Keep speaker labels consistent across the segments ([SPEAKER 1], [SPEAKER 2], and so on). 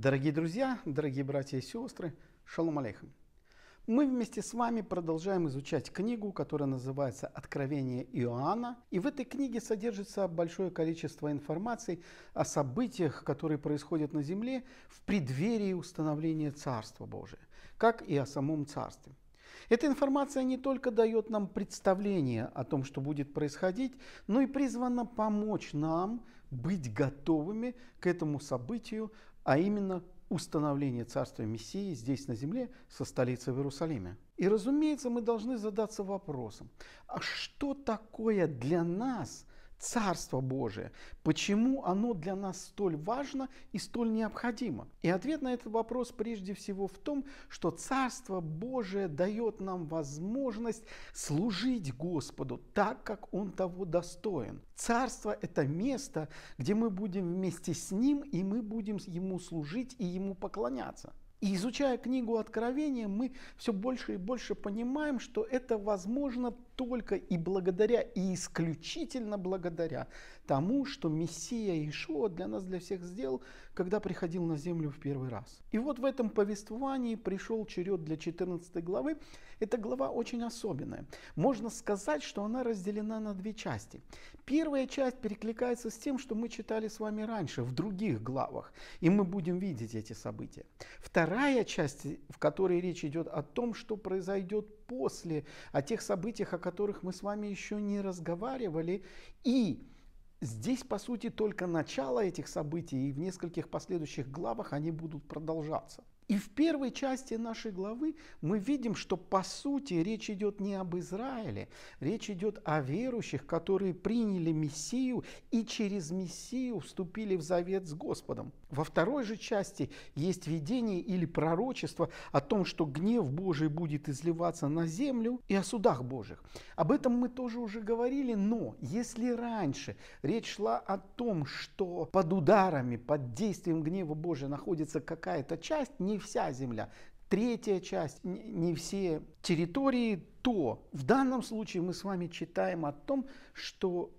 [SPEAKER 1] Дорогие друзья, дорогие братья и сестры, шалом алейхам. Мы вместе с вами продолжаем изучать книгу, которая называется «Откровение Иоанна». И в этой книге содержится большое количество информации о событиях, которые происходят на земле в преддверии установления Царства Божия, как и о самом Царстве. Эта информация не только дает нам представление о том, что будет происходить, но и призвана помочь нам быть готовыми к этому событию а именно установление Царства Мессии здесь на земле со столицей в Иерусалиме. И разумеется, мы должны задаться вопросом, а что такое для нас Царство Божие. Почему оно для нас столь важно и столь необходимо? И ответ на этот вопрос прежде всего в том, что Царство Божие дает нам возможность служить Господу так, как Он того достоин. Царство – это место, где мы будем вместе с Ним, и мы будем Ему служить и Ему поклоняться. И изучая книгу Откровения, мы все больше и больше понимаем, что это возможно только и благодаря, и исключительно благодаря тому, что Мессия Ишуа для нас, для всех сделал, когда приходил на землю в первый раз. И вот в этом повествовании пришел черед для 14 главы. Эта глава очень особенная. Можно сказать, что она разделена на две части. Первая часть перекликается с тем, что мы читали с вами раньше, в других главах, и мы будем видеть эти события. Вторая часть, в которой речь идет о том, что произойдет после, о тех событиях, о которых мы с вами еще не разговаривали. И здесь, по сути, только начало этих событий, и в нескольких последующих главах они будут продолжаться. И в первой части нашей главы мы видим, что по сути речь идет не об Израиле, речь идет о верующих, которые приняли Мессию и через Мессию вступили в завет с Господом. Во второй же части есть видение или пророчество о том, что гнев Божий будет изливаться на землю и о судах Божьих. Об этом мы тоже уже говорили, но если раньше речь шла о том, что под ударами, под действием гнева Божия находится какая-то часть, не вся земля. Третья часть, не все территории, то в данном случае мы с вами читаем о том, что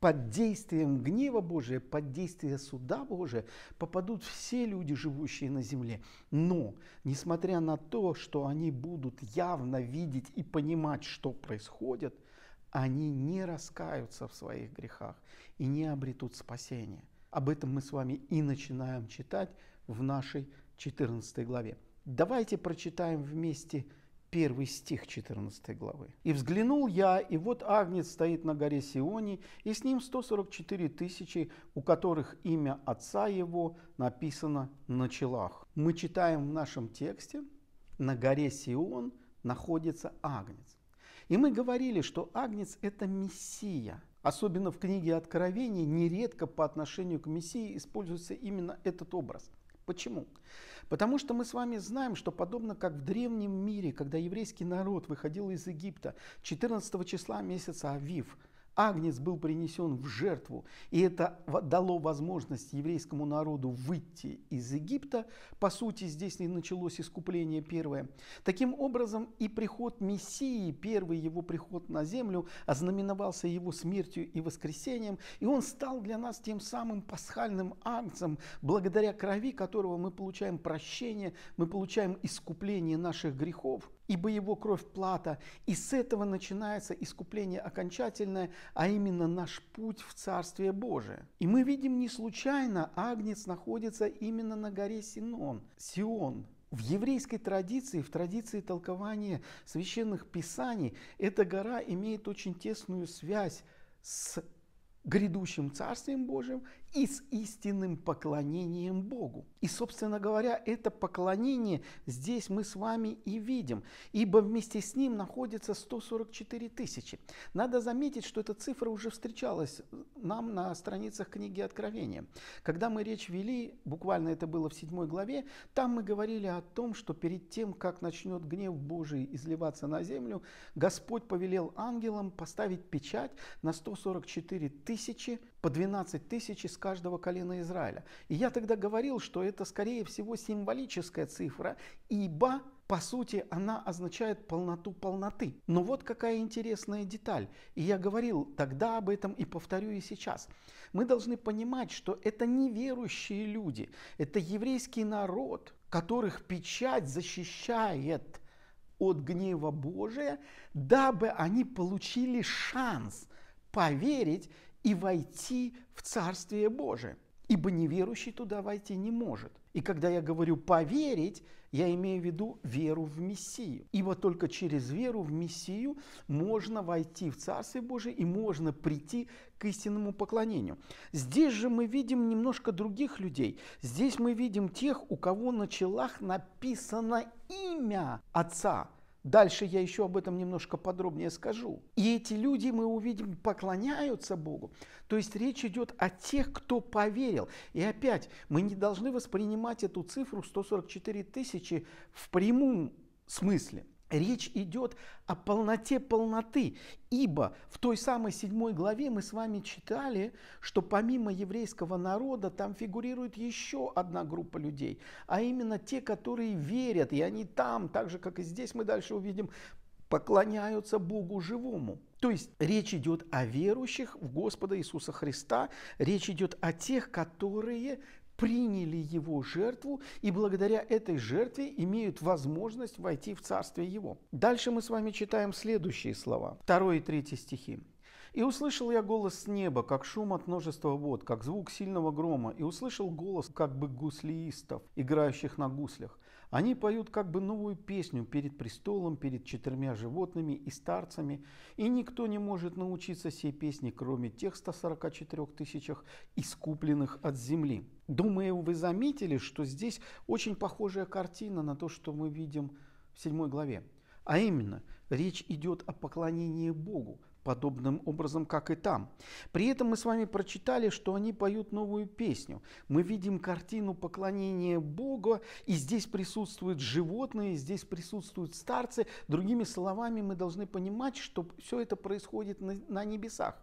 [SPEAKER 1] под действием гнева Божия, под действием суда Божия попадут все люди, живущие на земле. Но, несмотря на то, что они будут явно видеть и понимать, что происходит, они не раскаются в своих грехах и не обретут спасения. Об этом мы с вами и начинаем читать в нашей 14 главе. Давайте прочитаем вместе первый стих 14 главы. «И взглянул я, и вот Агнец стоит на горе Сионе, и с ним 144 тысячи, у которых имя отца его написано на челах». Мы читаем в нашем тексте, на горе Сион находится Агнец. И мы говорили, что Агнец – это Мессия. Особенно в книге Откровения нередко по отношению к Мессии используется именно этот образ – Почему? Потому что мы с вами знаем, что подобно как в древнем мире, когда еврейский народ выходил из Египта 14 числа месяца Авив, Агнец был принесен в жертву, и это дало возможность еврейскому народу выйти из Египта. По сути, здесь и началось искупление первое. Таким образом, и приход Мессии, первый его приход на землю, ознаменовался его смертью и воскресением, и он стал для нас тем самым пасхальным агнцем, благодаря крови которого мы получаем прощение, мы получаем искупление наших грехов ибо его кровь плата. И с этого начинается искупление окончательное, а именно наш путь в Царствие Божие. И мы видим не случайно, Агнец находится именно на горе Синон, Сион. В еврейской традиции, в традиции толкования священных писаний, эта гора имеет очень тесную связь с грядущим Царствием Божьим и с истинным поклонением Богу. И, собственно говоря, это поклонение здесь мы с вами и видим, ибо вместе с ним находится 144 тысячи. Надо заметить, что эта цифра уже встречалась нам на страницах книги Откровения. Когда мы речь вели, буквально это было в 7 главе, там мы говорили о том, что перед тем, как начнет гнев Божий изливаться на землю, Господь повелел ангелам поставить печать на 144 тысячи по 12 тысяч из каждого колена Израиля. И я тогда говорил, что это скорее всего символическая цифра, ибо по сути, она означает полноту полноты. Но вот какая интересная деталь. И я говорил тогда об этом и повторю и сейчас. Мы должны понимать, что это не верующие люди, это еврейский народ, которых печать защищает от гнева Божия, дабы они получили шанс поверить и войти в Царствие Божие, ибо неверующий туда войти не может. И когда я говорю «поверить», я имею в виду веру в Мессию. Ибо только через веру в Мессию можно войти в Царствие Божие и можно прийти к истинному поклонению. Здесь же мы видим немножко других людей. Здесь мы видим тех, у кого на челах написано имя Отца – Дальше я еще об этом немножко подробнее скажу. И эти люди, мы увидим, поклоняются Богу. То есть речь идет о тех, кто поверил. И опять, мы не должны воспринимать эту цифру 144 тысячи в прямом смысле. Речь идет о полноте полноты, ибо в той самой седьмой главе мы с вами читали, что помимо еврейского народа там фигурирует еще одна группа людей, а именно те, которые верят, и они там, так же как и здесь мы дальше увидим, поклоняются Богу живому. То есть речь идет о верующих в Господа Иисуса Христа, речь идет о тех, которые приняли его жертву и благодаря этой жертве имеют возможность войти в Царствие Его. Дальше мы с вами читаем следующие слова, 2 и 3 стихи. «И услышал я голос с неба, как шум от множества вод, как звук сильного грома, и услышал голос как бы гуслеистов, играющих на гуслях, они поют как бы новую песню перед престолом, перед четырьмя животными и старцами, и никто не может научиться сей песне, кроме тех 144 тысячах искупленных от земли. Думаю, вы заметили, что здесь очень похожая картина на то, что мы видим в седьмой главе. А именно, речь идет о поклонении Богу, подобным образом, как и там. При этом мы с вами прочитали, что они поют новую песню. Мы видим картину поклонения Бога, и здесь присутствуют животные, здесь присутствуют старцы. Другими словами, мы должны понимать, что все это происходит на, на небесах.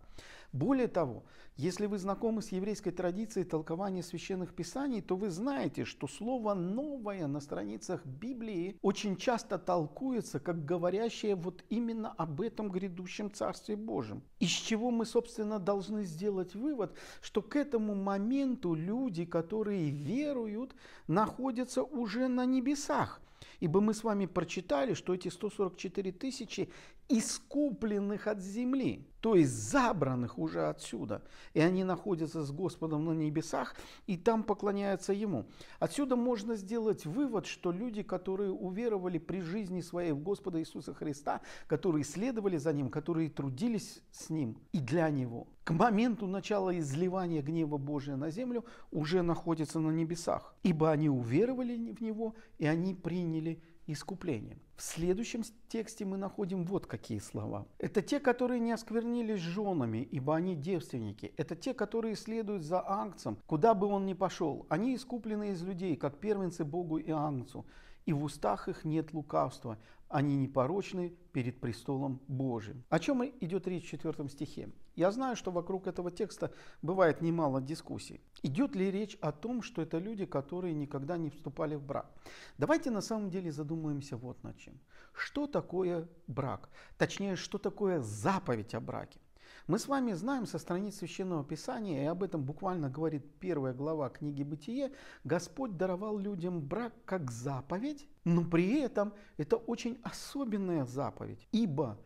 [SPEAKER 1] Более того, если вы знакомы с еврейской традицией толкования священных писаний, то вы знаете, что слово «новое» на страницах Библии очень часто толкуется как говорящее вот именно об этом грядущем Царстве Божьем. Из чего мы, собственно, должны сделать вывод, что к этому моменту люди, которые веруют, находятся уже на небесах. Ибо мы с вами прочитали, что эти 144 тысячи искупленных от земли, то есть забранных уже отсюда. И они находятся с Господом на небесах и там поклоняются Ему. Отсюда можно сделать вывод, что люди, которые уверовали при жизни своей в Господа Иисуса Христа, которые следовали за Ним, которые трудились с Ним и для Него, к моменту начала изливания гнева Божия на землю уже находятся на небесах, ибо они уверовали в Него и они приняли искуплением. В следующем тексте мы находим вот какие слова. Это те, которые не осквернились женами, ибо они девственники. Это те, которые следуют за Ангцем, куда бы он ни пошел. Они искуплены из людей, как первенцы Богу и Ангцу. И в устах их нет лукавства. Они непорочны перед престолом Божиим. О чем идет речь в четвертом стихе? Я знаю, что вокруг этого текста бывает немало дискуссий. Идет ли речь о том, что это люди, которые никогда не вступали в брак? Давайте на самом деле задумаемся вот над чем. Что такое брак? Точнее, что такое заповедь о браке? Мы с вами знаем со страниц Священного Писания, и об этом буквально говорит первая глава книги «Бытие», Господь даровал людям брак как заповедь, но при этом это очень особенная заповедь, ибо –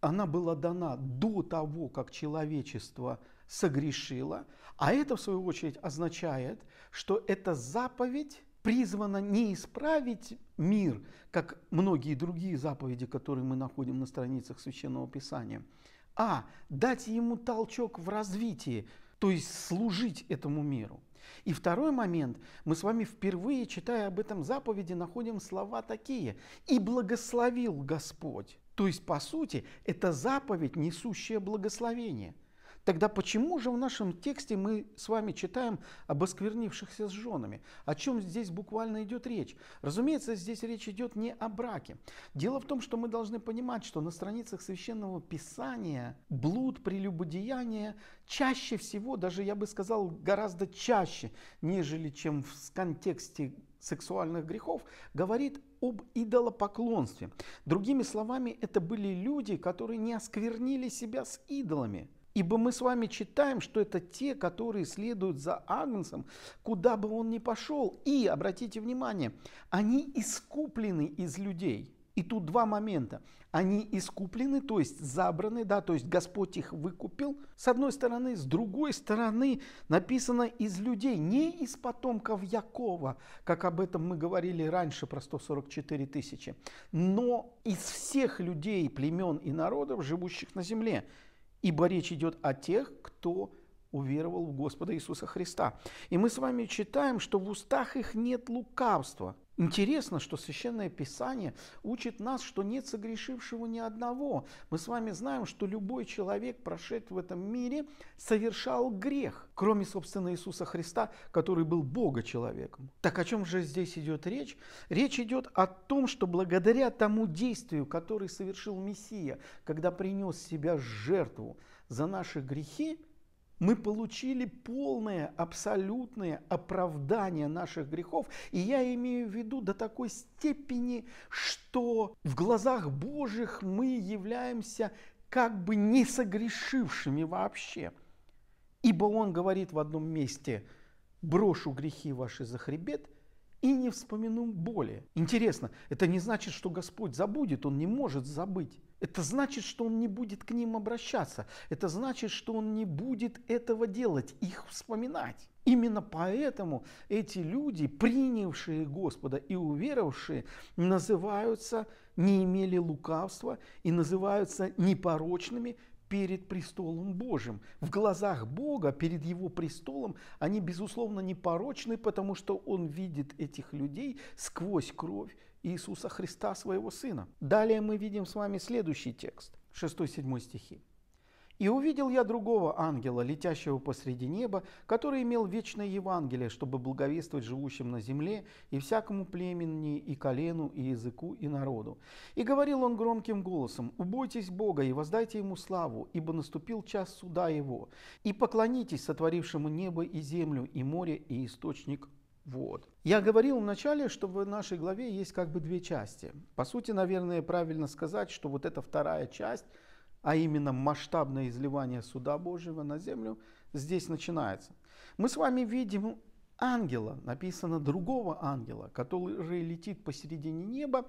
[SPEAKER 1] она была дана до того, как человечество согрешило, а это, в свою очередь, означает, что эта заповедь призвана не исправить мир, как многие другие заповеди, которые мы находим на страницах Священного Писания, а дать ему толчок в развитии, то есть служить этому миру. И второй момент. Мы с вами впервые, читая об этом заповеди, находим слова такие. «И благословил Господь то есть, по сути, это заповедь, несущая благословение. Тогда почему же в нашем тексте мы с вами читаем об осквернившихся с женами? О чем здесь буквально идет речь? Разумеется, здесь речь идет не о браке. Дело в том, что мы должны понимать, что на страницах Священного Писания блуд, прелюбодеяние чаще всего, даже я бы сказал, гораздо чаще, нежели чем в контексте сексуальных грехов, говорит об идолопоклонстве. Другими словами, это были люди, которые не осквернили себя с идолами. Ибо мы с вами читаем, что это те, которые следуют за Агнцем, куда бы он ни пошел. И, обратите внимание, они искуплены из людей – и тут два момента. Они искуплены, то есть забраны, да, то есть Господь их выкупил, с одной стороны, с другой стороны написано из людей, не из потомков Якова, как об этом мы говорили раньше про 144 тысячи, но из всех людей, племен и народов, живущих на земле, ибо речь идет о тех, кто уверовал в Господа Иисуса Христа. И мы с вами читаем, что в устах их нет лукавства. Интересно, что Священное Писание учит нас, что нет согрешившего ни одного. Мы с вами знаем, что любой человек, прошедший в этом мире, совершал грех, кроме, собственно, Иисуса Христа, который был Бога человеком. Так о чем же здесь идет речь? Речь идет о том, что благодаря тому действию, которое совершил Мессия, когда принес себя жертву за наши грехи, мы получили полное, абсолютное оправдание наших грехов. И я имею в виду до такой степени, что в глазах Божьих мы являемся как бы не согрешившими вообще. Ибо он говорит в одном месте, брошу грехи ваши за хребет и не вспомяну более. Интересно, это не значит, что Господь забудет, Он не может забыть. Это значит, что он не будет к ним обращаться. Это значит, что он не будет этого делать, их вспоминать. Именно поэтому эти люди, принявшие Господа и уверовавшие, называются не имели лукавства и называются непорочными перед престолом Божьим. В глазах Бога, перед Его престолом, они, безусловно, непорочны, потому что Он видит этих людей сквозь кровь Иисуса Христа, своего Сына. Далее мы видим с вами следующий текст, 6-7 стихи. «И увидел я другого ангела, летящего посреди неба, который имел вечное Евангелие, чтобы благовествовать живущим на земле и всякому племени, и колену, и языку, и народу. И говорил он громким голосом, «Убойтесь Бога и воздайте Ему славу, ибо наступил час суда Его, и поклонитесь сотворившему небо и землю, и море, и источник вот. Я говорил вначале, что в нашей главе есть как бы две части. По сути, наверное, правильно сказать, что вот эта вторая часть, а именно масштабное изливание суда Божьего на землю, здесь начинается. Мы с вами видим ангела, написано другого ангела, который летит посередине неба,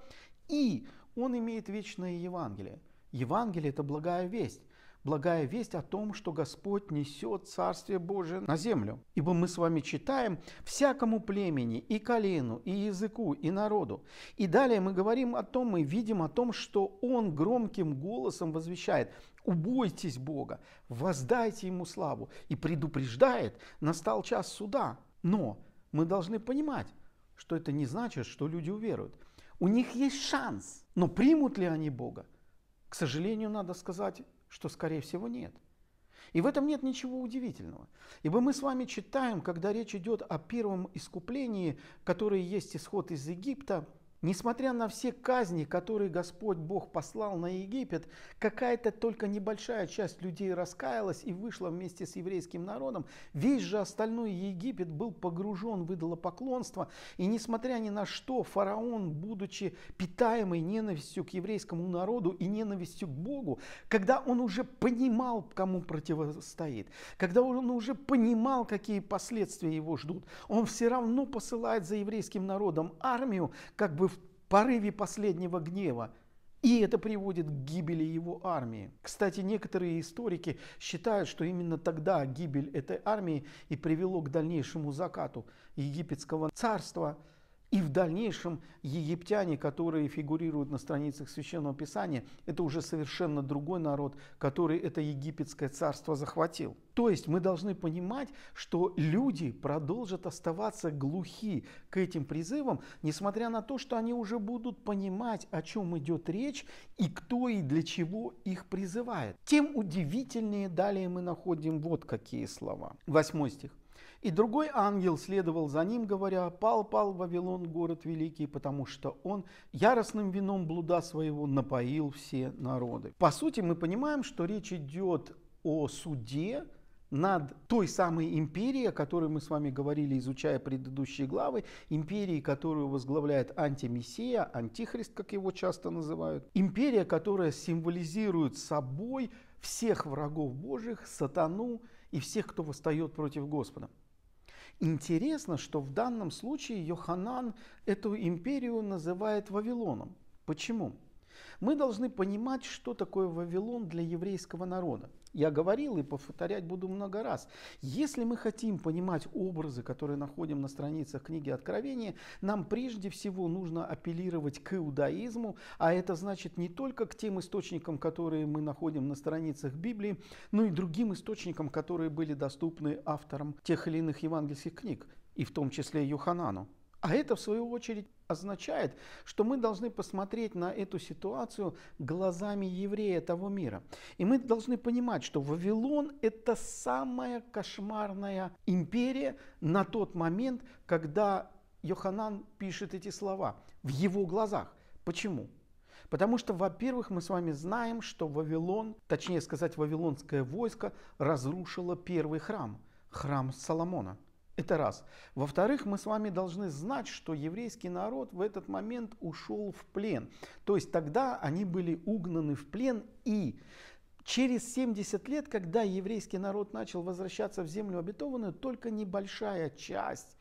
[SPEAKER 1] и он имеет вечное Евангелие. Евангелие – это благая весть благая весть о том, что Господь несет Царствие Божие на землю. Ибо мы с вами читаем всякому племени, и колену, и языку, и народу. И далее мы говорим о том, мы видим о том, что Он громким голосом возвещает «Убойтесь Бога, воздайте Ему славу» и предупреждает «Настал час суда». Но мы должны понимать, что это не значит, что люди уверуют. У них есть шанс, но примут ли они Бога? К сожалению, надо сказать, что, скорее всего, нет. И в этом нет ничего удивительного. Ибо мы с вами читаем, когда речь идет о первом искуплении, которое есть исход из Египта – Несмотря на все казни, которые Господь Бог послал на Египет, какая-то только небольшая часть людей раскаялась и вышла вместе с еврейским народом. Весь же остальной Египет был погружен в идолопоклонство. И несмотря ни на что, фараон, будучи питаемый ненавистью к еврейскому народу и ненавистью к Богу, когда он уже понимал, кому противостоит, когда он уже понимал, какие последствия его ждут, он все равно посылает за еврейским народом армию, как бы порыве последнего гнева, и это приводит к гибели его армии. Кстати, некоторые историки считают, что именно тогда гибель этой армии и привело к дальнейшему закату египетского царства – и в дальнейшем египтяне, которые фигурируют на страницах Священного Писания, это уже совершенно другой народ, который это египетское царство захватил. То есть мы должны понимать, что люди продолжат оставаться глухи к этим призывам, несмотря на то, что они уже будут понимать, о чем идет речь и кто и для чего их призывает. Тем удивительнее далее мы находим вот какие слова. Восьмой стих. И другой ангел следовал за ним, говоря, «Пал, пал Вавилон, город великий, потому что он яростным вином блуда своего напоил все народы». По сути, мы понимаем, что речь идет о суде над той самой империей, о которой мы с вами говорили, изучая предыдущие главы, империей, которую возглавляет антимессия, антихрист, как его часто называют, империя, которая символизирует собой всех врагов Божьих, сатану и всех, кто восстает против Господа. Интересно, что в данном случае Йоханан эту империю называет Вавилоном. Почему? Мы должны понимать, что такое Вавилон для еврейского народа. Я говорил и повторять буду много раз. Если мы хотим понимать образы, которые находим на страницах книги Откровения, нам прежде всего нужно апеллировать к иудаизму, а это значит не только к тем источникам, которые мы находим на страницах Библии, но и другим источникам, которые были доступны авторам тех или иных евангельских книг, и в том числе Юханану. А это, в свою очередь, означает, что мы должны посмотреть на эту ситуацию глазами еврея того мира. И мы должны понимать, что Вавилон – это самая кошмарная империя на тот момент, когда Йоханан пишет эти слова в его глазах. Почему? Потому что, во-первых, мы с вами знаем, что Вавилон, точнее сказать, вавилонское войско разрушило первый храм, храм Соломона – это раз. Во-вторых, мы с вами должны знать, что еврейский народ в этот момент ушел в плен. То есть тогда они были угнаны в плен и Через 70 лет, когда еврейский народ начал возвращаться в землю обетованную, только небольшая часть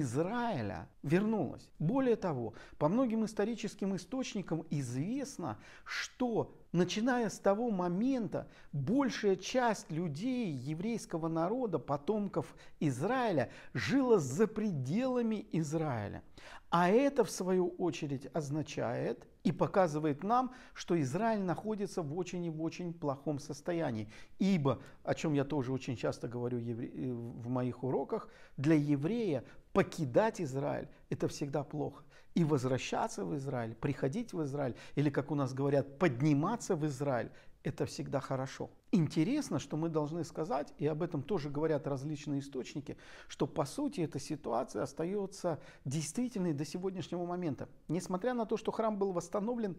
[SPEAKER 1] Израиля вернулась. Более того, по многим историческим источникам известно, что начиная с того момента большая часть людей еврейского народа, потомков Израиля, жила за пределами Израиля. А это, в свою очередь, означает – и показывает нам, что Израиль находится в очень и в очень плохом состоянии. Ибо, о чем я тоже очень часто говорю э, в моих уроках, для еврея покидать Израиль – это всегда плохо. И возвращаться в Израиль, приходить в Израиль, или, как у нас говорят, подниматься в Израиль – это всегда хорошо. Интересно, что мы должны сказать, и об этом тоже говорят различные источники, что по сути эта ситуация остается действительной до сегодняшнего момента. Несмотря на то, что храм был восстановлен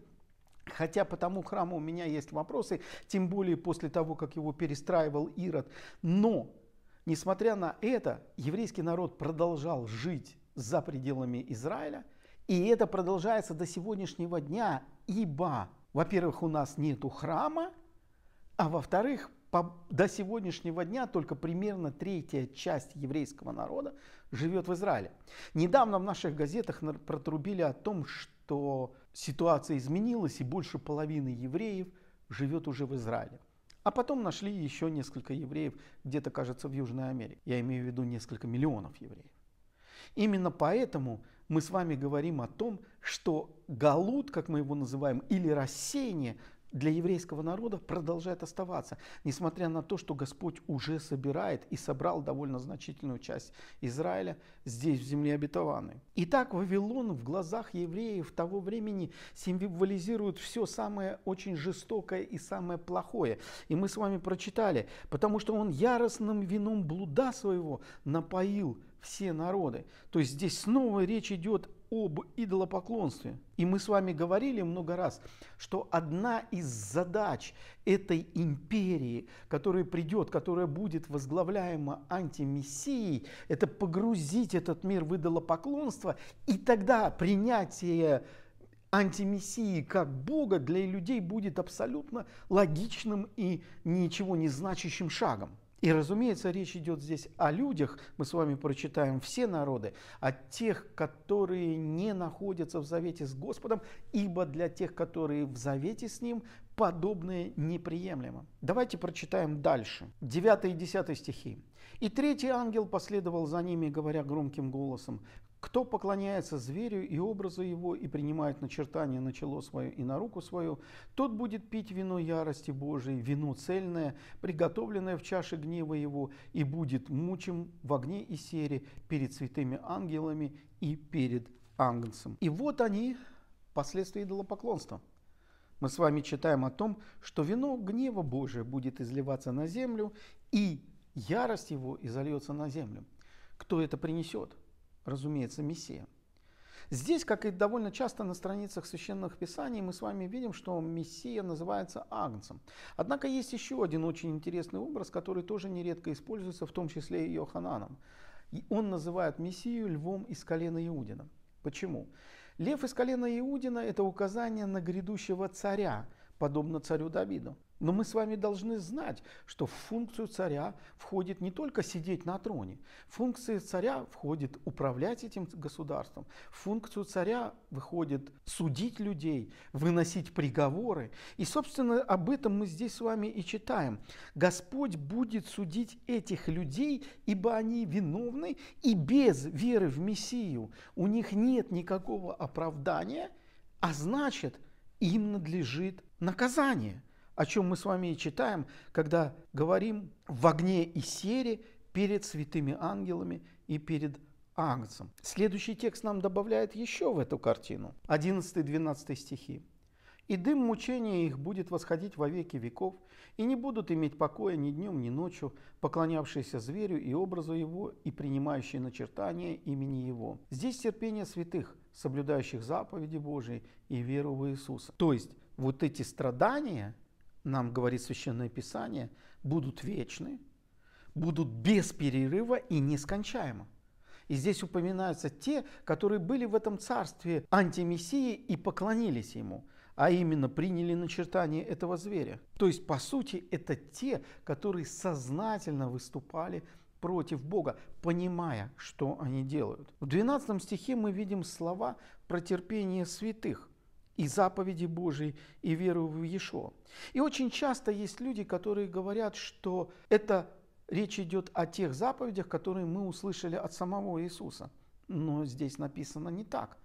[SPEAKER 1] Хотя по тому храму у меня есть вопросы, тем более после того, как его перестраивал Ирод. Но, несмотря на это, еврейский народ продолжал жить за пределами Израиля, и это продолжается до сегодняшнего дня, ибо во-первых, у нас нет храма, а во-вторых, до сегодняшнего дня только примерно третья часть еврейского народа живет в Израиле. Недавно в наших газетах протрубили о том, что ситуация изменилась и больше половины евреев живет уже в Израиле. А потом нашли еще несколько евреев, где-то, кажется, в Южной Америке. Я имею в виду несколько миллионов евреев. Именно поэтому мы с вами говорим о том, что галут, как мы его называем, или рассеяние для еврейского народа продолжает оставаться, несмотря на то, что Господь уже собирает и собрал довольно значительную часть Израиля здесь, в земле обетованной. Итак, Вавилон в глазах евреев того времени символизирует все самое очень жестокое и самое плохое. И мы с вами прочитали, потому что он яростным вином блуда своего напоил все народы. То есть здесь снова речь идет об идолопоклонстве. И мы с вами говорили много раз, что одна из задач этой империи, которая придет, которая будет возглавляема антимессией, это погрузить этот мир в идолопоклонство, и тогда принятие антимессии как Бога для людей будет абсолютно логичным и ничего не значащим шагом. И, разумеется, речь идет здесь о людях, мы с вами прочитаем все народы, о тех, которые не находятся в завете с Господом, ибо для тех, которые в завете с Ним, подобное неприемлемо. Давайте прочитаем дальше. 9 и 10 стихи. «И третий ангел последовал за ними, говоря громким голосом, кто поклоняется зверю и образу его, и принимает начертание на чело свое и на руку свою, тот будет пить вино ярости Божией, вино цельное, приготовленное в чаше гнева его, и будет мучим в огне и сере перед святыми ангелами и перед ангелом. И вот они, последствия идолопоклонства. Мы с вами читаем о том, что вино гнева Божия будет изливаться на землю, и ярость его изольется на землю. Кто это принесет? – разумеется, Мессия. Здесь, как и довольно часто на страницах священных писаний, мы с вами видим, что Мессия называется Агнцем. Однако есть еще один очень интересный образ, который тоже нередко используется, в том числе и Йохананом. И он называет Мессию львом из колена Иудина. Почему? Лев из колена Иудина – это указание на грядущего царя, подобно царю Давиду. Но мы с вами должны знать, что в функцию царя входит не только сидеть на троне. В функции царя входит управлять этим государством. В функцию царя выходит судить людей, выносить приговоры. И, собственно, об этом мы здесь с вами и читаем. Господь будет судить этих людей, ибо они виновны, и без веры в Мессию у них нет никакого оправдания, а значит, им надлежит наказание о чем мы с вами и читаем, когда говорим в огне и сере перед святыми ангелами и перед агнцем. Следующий текст нам добавляет еще в эту картину. 11-12 стихи. «И дым мучения их будет восходить во веки веков, и не будут иметь покоя ни днем, ни ночью, поклонявшиеся зверю и образу его, и принимающие начертания имени его». Здесь терпение святых, соблюдающих заповеди Божии и веру в Иисуса. То есть вот эти страдания – нам говорит Священное Писание, будут вечны, будут без перерыва и нескончаемо. И здесь упоминаются те, которые были в этом царстве антимессии и поклонились ему, а именно приняли начертание этого зверя. То есть, по сути, это те, которые сознательно выступали против Бога, понимая, что они делают. В 12 стихе мы видим слова про терпение святых и заповеди Божьей, и веру в Ешо. И очень часто есть люди, которые говорят, что это речь идет о тех заповедях, которые мы услышали от самого Иисуса. Но здесь написано не так.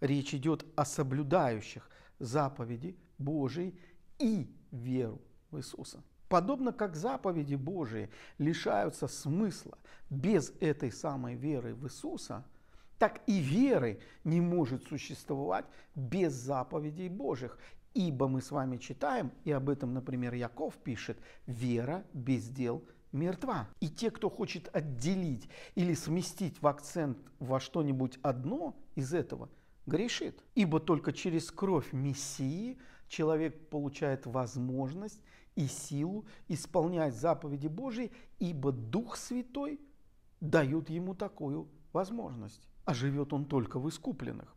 [SPEAKER 1] Речь идет о соблюдающих заповеди Божьей и веру в Иисуса. Подобно как заповеди Божии лишаются смысла без этой самой веры в Иисуса – так и веры не может существовать без заповедей Божьих. Ибо мы с вами читаем, и об этом, например, Яков пишет, вера без дел мертва. И те, кто хочет отделить или сместить в акцент во что-нибудь одно из этого, грешит. Ибо только через кровь Мессии человек получает возможность и силу исполнять заповеди Божьи, ибо Дух Святой дает ему такую возможность а живет он только в искупленных.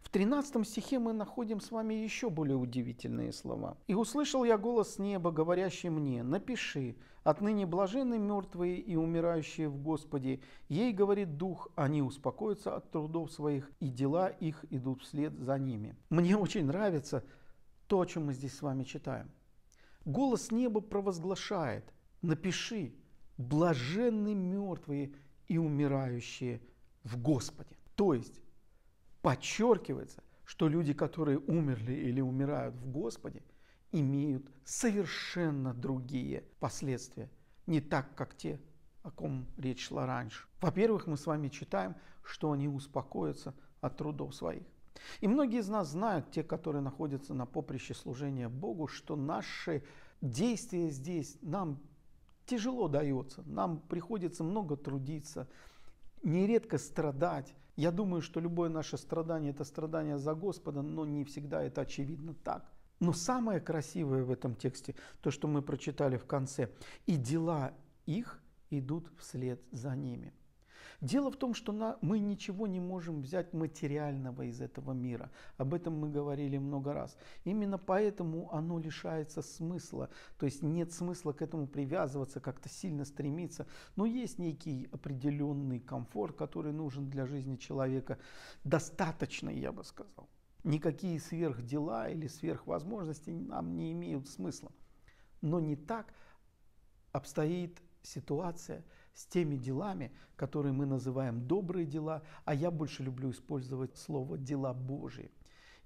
[SPEAKER 1] В 13 стихе мы находим с вами еще более удивительные слова. «И услышал я голос с неба, говорящий мне, напиши, отныне блаженны мертвые и умирающие в Господе. Ей говорит Дух, они успокоятся от трудов своих, и дела их идут вслед за ними». Мне очень нравится то, о чем мы здесь с вами читаем. Голос неба провозглашает «Напиши, блаженны мертвые и умирающие в Господе. То есть подчеркивается, что люди, которые умерли или умирают в Господе, имеют совершенно другие последствия, не так, как те, о ком речь шла раньше. Во-первых, мы с вами читаем, что они успокоятся от трудов своих. И многие из нас знают, те, которые находятся на поприще служения Богу, что наши действия здесь нам тяжело дается, нам приходится много трудиться, нередко страдать. Я думаю, что любое наше страдание – это страдание за Господа, но не всегда это очевидно так. Но самое красивое в этом тексте, то, что мы прочитали в конце, «И дела их идут вслед за ними». Дело в том, что на, мы ничего не можем взять материального из этого мира. Об этом мы говорили много раз. Именно поэтому оно лишается смысла. То есть нет смысла к этому привязываться, как-то сильно стремиться. Но есть некий определенный комфорт, который нужен для жизни человека. достаточный, я бы сказал. Никакие сверхдела или сверхвозможности нам не имеют смысла. Но не так обстоит ситуация – с теми делами, которые мы называем добрые дела, а я больше люблю использовать слово «дела Божьи».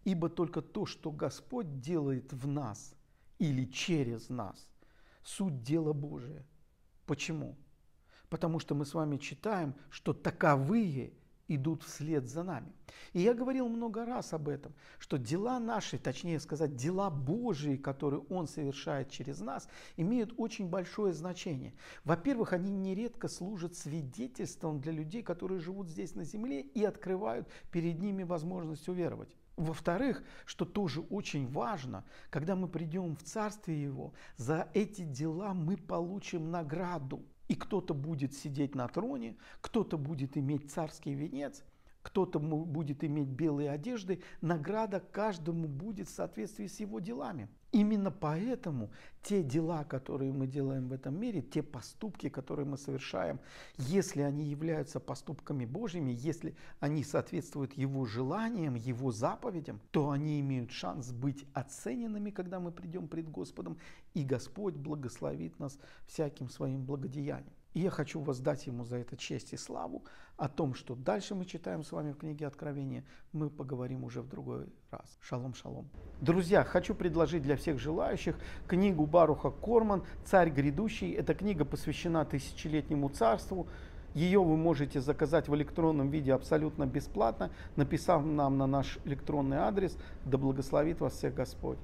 [SPEAKER 1] Ибо только то, что Господь делает в нас или через нас, суть дела Божия. Почему? Потому что мы с вами читаем, что таковые – идут вслед за нами. И я говорил много раз об этом, что дела наши, точнее сказать, дела Божии, которые Он совершает через нас, имеют очень большое значение. Во-первых, они нередко служат свидетельством для людей, которые живут здесь на земле и открывают перед ними возможность уверовать. Во-вторых, что тоже очень важно, когда мы придем в Царствие Его, за эти дела мы получим награду. И кто-то будет сидеть на троне, кто-то будет иметь царский венец, кто-то будет иметь белые одежды. Награда каждому будет в соответствии с его делами. Именно поэтому те дела, которые мы делаем в этом мире, те поступки, которые мы совершаем, если они являются поступками Божьими, если они соответствуют Его желаниям, Его заповедям, то они имеют шанс быть оцененными, когда мы придем пред Господом, и Господь благословит нас всяким своим благодеянием. И я хочу воздать ему за это честь и славу. О том, что дальше мы читаем с вами в книге Откровения, мы поговорим уже в другой раз. Шалом, шалом. Друзья, хочу предложить для всех желающих книгу Баруха Корман «Царь грядущий». Эта книга посвящена тысячелетнему царству. Ее вы можете заказать в электронном виде абсолютно бесплатно, написав нам на наш электронный адрес. Да благословит вас всех Господь!